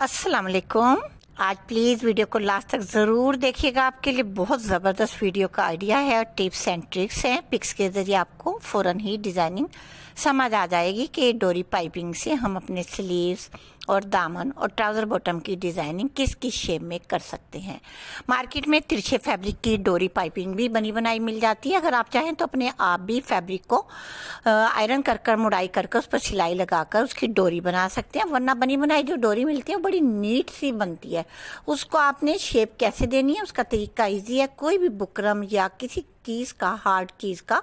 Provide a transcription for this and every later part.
अस्सलाम वालेकुम आज प्लीज़ वीडियो को लास्ट तक ज़रूर देखिएगा आपके लिए बहुत ज़बरदस्त वीडियो का आइडिया है और टिप्स एंड ट्रिक्स हैं पिक्स के ज़रिए आपको फौरन ही डिज़ाइनिंग समझ आ जाएगी कि डोरी पाइपिंग से हम अपने स्लीव्स और दामन और ट्राउज़र बॉटम की डिज़ाइनिंग किस किस शेप में कर सकते हैं मार्केट में तिरछे फैब्रिक की डोरी पाइपिंग भी बनी बनाई मिल जाती है अगर आप चाहें तो अपने आप भी फैब्रिक को आयरन कर कर मुड़ाई कर कर उस पर सिलाई लगाकर उसकी डोरी बना सकते हैं वरना बनी बनाई जो डोरी मिलती है वो बड़ी नीट सी बनती है उसको आपने शेप कैसे देनी है उसका तरीका ईजी है कोई भी बुकरम या किसी कीज़ का हार्ड कीज़ का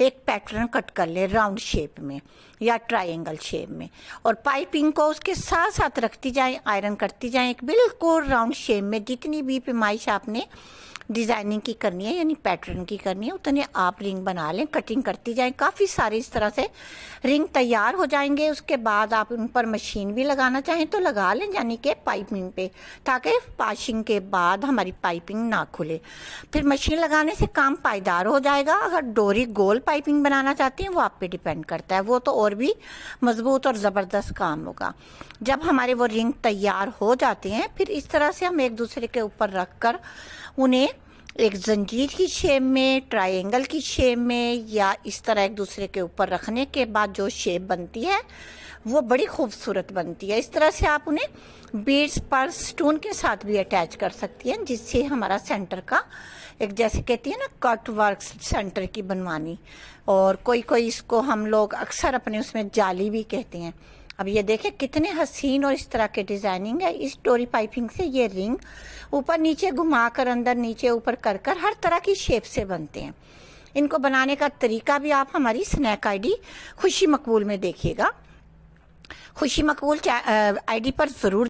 एक पैटर्न कट कर ले राउंड शेप में या ट्राइंगल शेप में और पाइपिंग को उसके साथ साथ रखती जाएं आयरन करती जाएं एक बिल्कुल राउंड शेप में जितनी भी पेमाइश आपने डिज़ाइनिंग की करनी है यानी पैटर्न की करनी है उतने आप रिंग बना लें कटिंग करती जाएं काफ़ी सारे इस तरह से रिंग तैयार हो जाएंगे उसके बाद आप उन पर मशीन भी लगाना चाहें तो लगा लें यानी कि पाइपिंग पे ताकि पाशिंग के बाद हमारी पाइपिंग ना खुले फिर मशीन लगाने से काम पायदार हो जाएगा अगर डोरी गोल पाइपिंग बनाना चाहते हैं वो आप पर डिपेंड करता है वो तो और भी मजबूत और ज़बरदस्त काम होगा जब हमारे वो रिंग तैयार हो जाते हैं फिर इस तरह से हम एक दूसरे के ऊपर रख कर उन्हें एक जंजीर की शेप में ट्रायंगल की शेप में या इस तरह एक दूसरे के ऊपर रखने के बाद जो शेप बनती है वो बड़ी खूबसूरत बनती है इस तरह से आप उन्हें बीड्स पर स्टोन के साथ भी अटैच कर सकती हैं जिससे हमारा सेंटर का एक जैसे कहती है ना कट वर्क सेंटर की बनवानी और कोई कोई इसको हम लोग अक्सर अपने उसमें जाली भी कहते हैं अब ये देखे कितने हसीन और इस तरह के डिज़ाइनिंग है इस टोरी पाइपिंग से ये रिंग ऊपर नीचे घुमा कर अंदर नीचे ऊपर कर कर हर तरह की शेप से बनते हैं इनको बनाने का तरीका भी आप हमारी स्नैक आईडी खुशी मकबूल में देखिएगा खुशी मकबूल आईडी पर ज़रूर